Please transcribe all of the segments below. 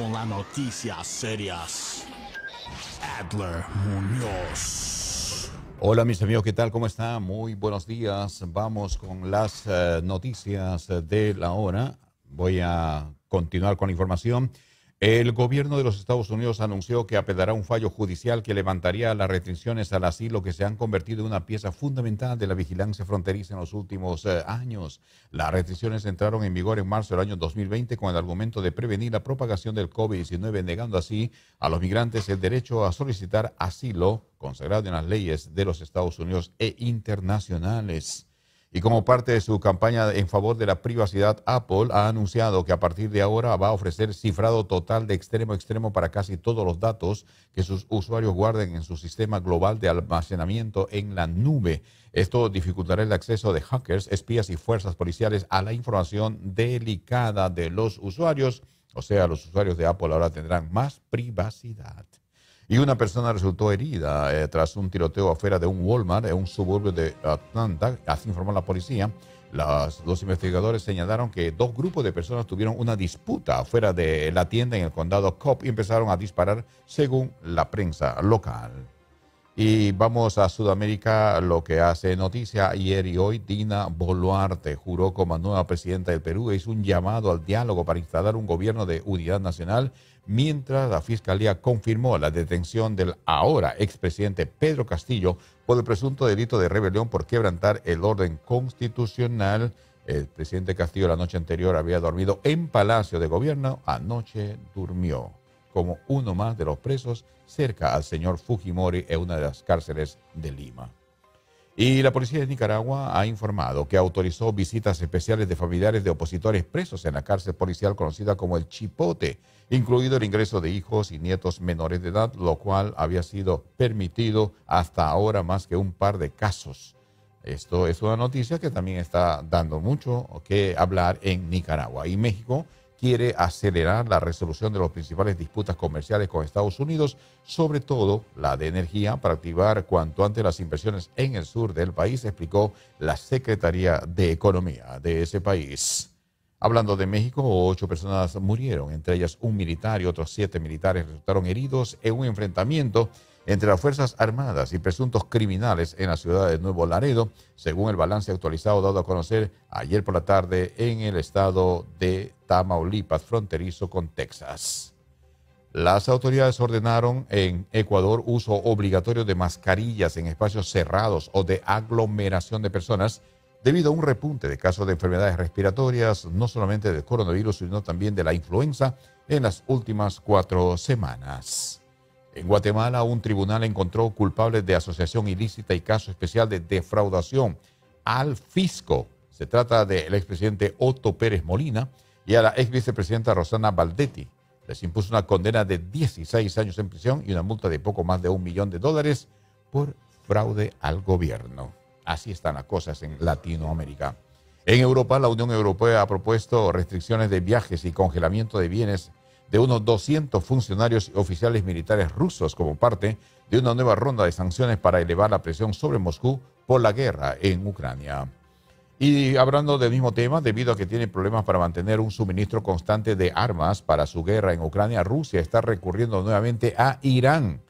con las noticias serias. Adler Muñoz. Hola mis amigos, ¿qué tal? ¿Cómo están? Muy buenos días. Vamos con las eh, noticias de la hora. Voy a continuar con la información. El gobierno de los Estados Unidos anunció que apelará un fallo judicial que levantaría las restricciones al asilo que se han convertido en una pieza fundamental de la vigilancia fronteriza en los últimos eh, años. Las restricciones entraron en vigor en marzo del año 2020 con el argumento de prevenir la propagación del COVID-19, negando así a los migrantes el derecho a solicitar asilo consagrado en las leyes de los Estados Unidos e internacionales. Y como parte de su campaña en favor de la privacidad, Apple ha anunciado que a partir de ahora va a ofrecer cifrado total de extremo a extremo para casi todos los datos que sus usuarios guarden en su sistema global de almacenamiento en la nube. Esto dificultará el acceso de hackers, espías y fuerzas policiales a la información delicada de los usuarios. O sea, los usuarios de Apple ahora tendrán más privacidad. Y una persona resultó herida eh, tras un tiroteo afuera de un Walmart en un suburbio de Atlanta, así informó la policía. Las, dos investigadores señalaron que dos grupos de personas tuvieron una disputa afuera de la tienda en el condado Cobb y empezaron a disparar según la prensa local. Y vamos a Sudamérica, lo que hace noticia ayer y hoy, Dina Boluarte juró como nueva presidenta del Perú, hizo un llamado al diálogo para instalar un gobierno de unidad nacional, mientras la Fiscalía confirmó la detención del ahora expresidente Pedro Castillo por el presunto delito de rebelión por quebrantar el orden constitucional. El presidente Castillo la noche anterior había dormido en Palacio de Gobierno, anoche durmió como uno más de los presos cerca al señor Fujimori en una de las cárceles de Lima. Y la policía de Nicaragua ha informado que autorizó visitas especiales de familiares de opositores presos en la cárcel policial conocida como el Chipote, incluido el ingreso de hijos y nietos menores de edad, lo cual había sido permitido hasta ahora más que un par de casos. Esto es una noticia que también está dando mucho que hablar en Nicaragua y México quiere acelerar la resolución de las principales disputas comerciales con Estados Unidos, sobre todo la de energía, para activar cuanto antes las inversiones en el sur del país, explicó la Secretaría de Economía de ese país. Hablando de México, ocho personas murieron, entre ellas un militar y otros siete militares resultaron heridos en un enfrentamiento entre las Fuerzas Armadas y presuntos criminales en la ciudad de Nuevo Laredo, según el balance actualizado dado a conocer ayer por la tarde en el estado de Tamaulipas, fronterizo con Texas. Las autoridades ordenaron en Ecuador uso obligatorio de mascarillas en espacios cerrados o de aglomeración de personas debido a un repunte de casos de enfermedades respiratorias, no solamente del coronavirus, sino también de la influenza en las últimas cuatro semanas. En Guatemala, un tribunal encontró culpables de asociación ilícita y caso especial de defraudación al fisco. Se trata del expresidente Otto Pérez Molina y a la ex vicepresidenta Rosana Valdetti. Les impuso una condena de 16 años en prisión y una multa de poco más de un millón de dólares por fraude al gobierno. Así están las cosas en Latinoamérica. En Europa, la Unión Europea ha propuesto restricciones de viajes y congelamiento de bienes de unos 200 funcionarios y oficiales militares rusos como parte de una nueva ronda de sanciones para elevar la presión sobre Moscú por la guerra en Ucrania. Y hablando del mismo tema, debido a que tiene problemas para mantener un suministro constante de armas para su guerra en Ucrania, Rusia está recurriendo nuevamente a Irán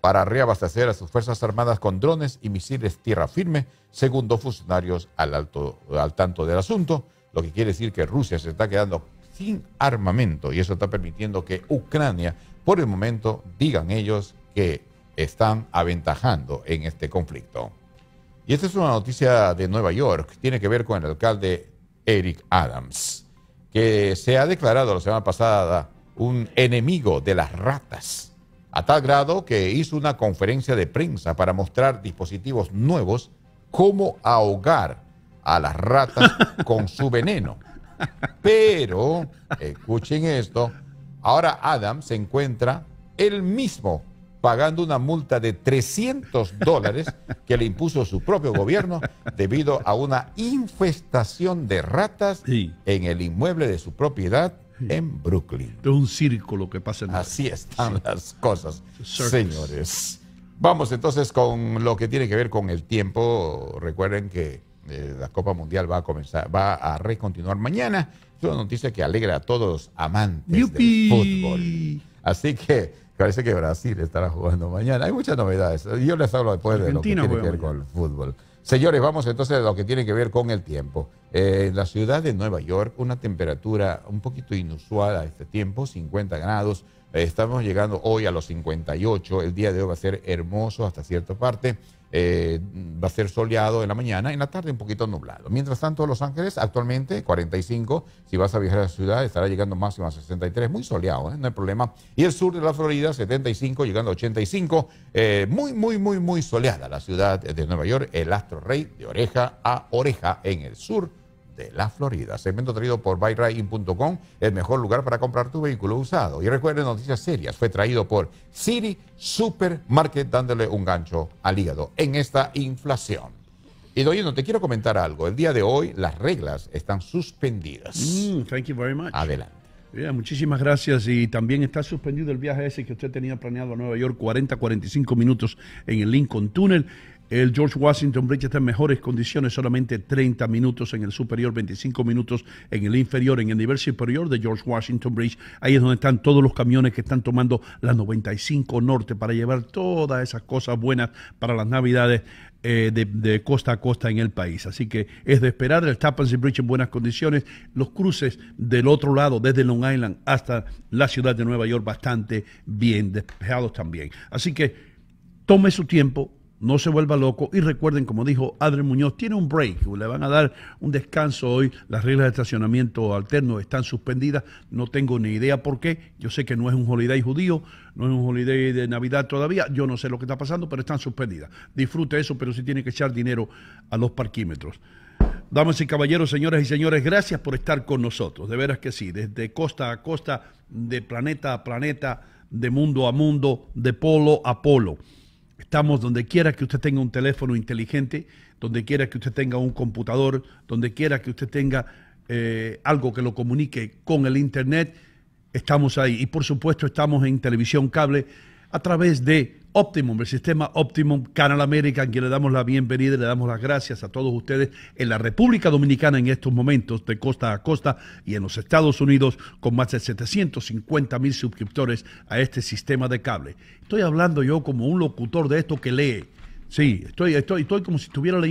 para reabastecer a sus Fuerzas Armadas con drones y misiles tierra firme, según dos funcionarios al, al tanto del asunto, lo que quiere decir que Rusia se está quedando sin armamento. Y eso está permitiendo que Ucrania, por el momento, digan ellos que están aventajando en este conflicto. Y esta es una noticia de Nueva York, tiene que ver con el alcalde Eric Adams, que se ha declarado la semana pasada un enemigo de las ratas, a tal grado que hizo una conferencia de prensa para mostrar dispositivos nuevos, cómo ahogar a las ratas con su veneno. Pero, escuchen esto, ahora Adam se encuentra él mismo pagando una multa de 300 dólares que le impuso su propio gobierno debido a una infestación de ratas en el inmueble de su propiedad en Brooklyn. De un círculo que pasa en Así están las cosas, señores. Vamos entonces con lo que tiene que ver con el tiempo. Recuerden que la Copa Mundial va a comenzar, va a recontinuar mañana. Es una noticia que alegra a todos los amantes del fútbol. Así que parece que Brasil estará jugando mañana. Hay muchas novedades. Yo les hablo después de lo que tiene que ver con el fútbol. Señores, vamos entonces a lo que tiene que ver con el tiempo. Eh, en la ciudad de Nueva York, una temperatura un poquito inusual a este tiempo, 50 grados. Eh, estamos llegando hoy a los 58. El día de hoy va a ser hermoso hasta cierta parte. Eh, va a ser soleado en la mañana, en la tarde un poquito nublado. Mientras tanto, Los Ángeles actualmente 45, si vas a viajar a la ciudad estará llegando máximo a 63, muy soleado, ¿eh? no hay problema. Y el sur de la Florida 75, llegando a 85, eh, muy, muy, muy, muy soleada la ciudad de Nueva York, el astro rey de oreja a oreja en el sur de la Florida. Segmento traído por buyriding.com, el mejor lugar para comprar tu vehículo usado. Y recuerden, noticias serias, fue traído por City Supermarket, dándole un gancho al hígado en esta inflación. Y Doyendo, te quiero comentar algo. El día de hoy las reglas están suspendidas. Mm, thank you very much. Adelante. muchísimas gracias. Y también está suspendido el viaje ese que usted tenía planeado a Nueva York, 40, 45 minutos en el Lincoln Tunnel. El George Washington Bridge está en mejores condiciones, solamente 30 minutos en el superior, 25 minutos en el inferior. En el nivel superior de George Washington Bridge, ahí es donde están todos los camiones que están tomando la 95 Norte para llevar todas esas cosas buenas para las Navidades eh, de, costa a costa en el país. Así que es de esperar el Tappan Bridge en buenas condiciones. Los cruces del otro lado, desde Long Island hasta la ciudad de Nueva York, bastante bien despejados también. Así que tome su tiempo, no se vuelva loco y recuerden, como dijo Adre Muñoz, tiene un break, le van a dar un descanso hoy, las reglas de estacionamiento alterno están suspendidas, no tengo ni idea por qué, yo sé que no es un holiday judío, no es un holiday de Navidad todavía, yo no sé lo que está pasando, pero están suspendidas. Disfrute eso, pero si tiene que echar dinero a los parquímetros. Damas y caballeros, señoras y señores, gracias por estar con nosotros, de veras que sí, desde costa a costa, de planeta a planeta, de mundo a mundo, de polo a polo. Estamos donde quiera que usted tenga un teléfono inteligente, donde quiera que usted tenga un computador, donde quiera que usted tenga eh, algo que lo comunique con el Internet, estamos ahí. Y por supuesto estamos en televisión cable a través de Optimum, el sistema Optimum Canal América, en quien le damos la bienvenida y le damos las gracias a todos ustedes en la República Dominicana en estos momentos, de costa a costa, y en los Estados Unidos, con más de 750 mil suscriptores a este sistema de cable. Estoy hablando yo como un locutor de esto que lee. Sí, estoy, estoy, estoy como si estuviera leyendo.